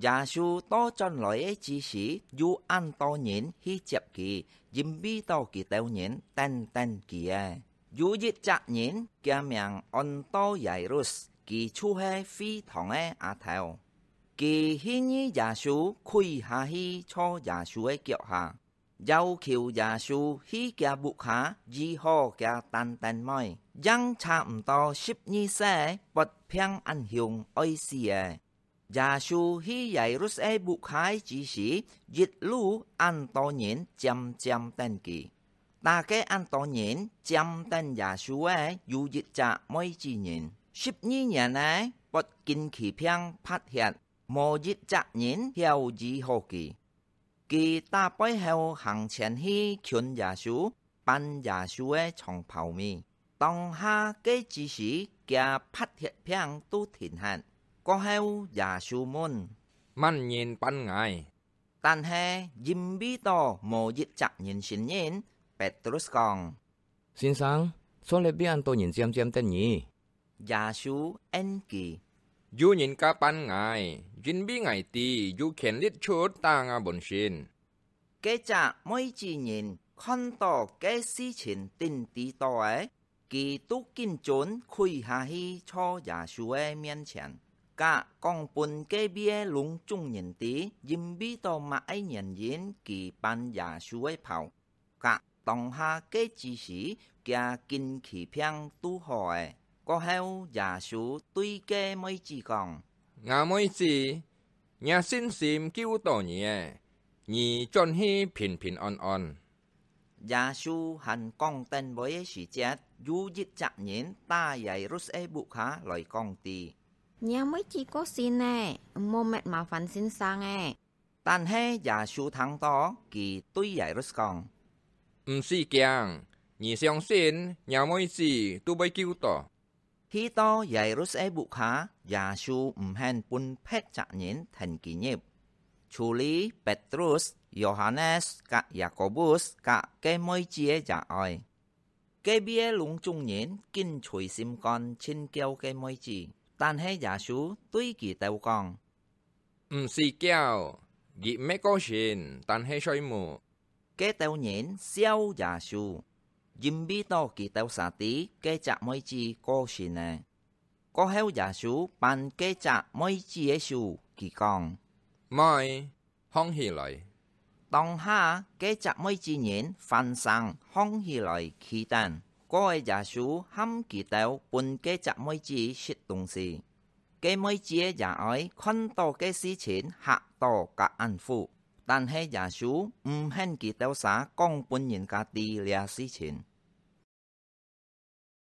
亚洲到真来诶，知识愈安到年，会捡起，金笔到几条年，淡淡几诶。宇宙几只年，几样 onto ใหญ่รุส，几处海飞汤诶阿太欧，几几年亚洲会下起错亚洲诶气候，亚洲气候亚洲会下起几号几淡淡么？样差唔到十几岁，不偏安乡欧西诶。Già su hi dạy rút e bụ khai chỉ sĩ dịch lũ ăn to nhện chăm chăm tên kỳ. Ta cái ăn to nhện chăm tên già su e dù dịch chạ mấy chi nhện. Ship nhi nhà này bọt kinh khí piang phát hiện mô dịch chạ nhện theo dì hồ kỳ. Kỳ ta bói heo hàng chèn hi chuẩn già su ban già su e trong phào mi. Tông ha cái chỉ sĩ kia phát hiện piang tu thịnh hạn có heo và su môn. Man nhìn ban ngày. Tan hè dìm bí to mô dịch chặt nhìn xin nhìn, Petrus con, Xin sáng, số lệ bí anh tôi nhìn xem xem tên nhỉ? Dạ su en kỳ. Dù nhìn cá ban ngày, dìm bí ngày tì, dù khen lít chốt ta ngà bồn xin. Kế chạ mỗi chi nhìn, khăn tỏ kế si chín tin tí tỏ ấy, kỳ túc kinh trốn khuy hà hi cho giả su e miên chẳng cả con bún kế bia lũng chung nhìn tí, dìm bí to mà ấy nhận diễn kỳ ban giả suối phào. Cả tổng hạ kế chi sĩ kia kinh khí phiang tu hỏi, có heo giả sú tuy kế mấy chỉ còn. Ngà mấy chỉ, nhà xin xìm cứu tổ nhẹ, nhì chôn hi phiền phiền on on. Giả sú hành con tên với sĩ chết, dù dịch chạm nhến ta dạy rút ế bụ khá lời con tì. 娘妹只个先呢，莫咩麻烦先生诶。但系也少糖多，佢对人嚟讲，唔是驚，而相信娘妹子都被救到。khi to dạy rút e bụ khá, và su m hen bun pet chạ nhến thần kỳ nhịp. Chú lý Petrus, Johannes, cả Jacobus, cả kê môi chia dạ oi. Kê bia lúng chung nhến, kinh chùi sim con trên kêu kê môi chia. 但係耶穌對佢哋講：唔是叫，亦咩高興，但係衰無。佢哋人笑耶穌，因為到佢哋撒啲，佢隻妹子高興呢。過後耶穌扮佢隻妹子嘅事，佢講：妹，康起來。當下佢隻妹子人翻身，康起來祈禱。ก้อยยาชูห้มกี่เตาปนเกจะไม่จีสิดตงสีเกไม่จีจะาอ้คนโตเกสิฉินหักโตกะอันฟู但系耶稣唔肯見到啥讲本人家啲嘢事情。